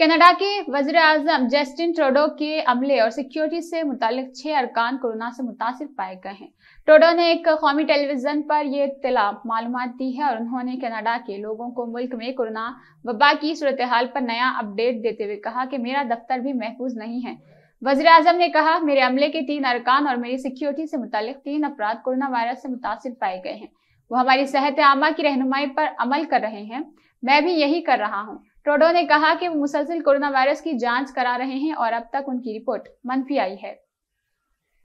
Canada के वजर अजम Justin Trudeau के अमले और सिक्योरिटी से मुतक छः अरकान कोरोना से मुतासर पाए गए हैं ट्रोडो ने एक कौमी टेलीविजन पर यह इतला मालूम दी है और उन्होंने कनाडा के लोगों को मुल्क में कोरोना वबा की सूरत हाल पर नया अपडेट देते हुए कहा कि मेरा दफ्तर भी महफूज नहीं है वजर अजम ने कहा मेरे अमले के तीन अरकान और मेरी सिक्योरिटी से मुतल तीन अफराद कोरोना वायरस से मुतासर पाए गए हैं वो हमारी सेहत आमा की रहनुमाई पर अमल कर रहे हैं मैं भी यही कर रहा हूँ ट्रोडो ने कहा कि वो मुसलसिल कोरोना वायरस की जांच करा रहे हैं और अब तक उनकी रिपोर्ट मनफी आई है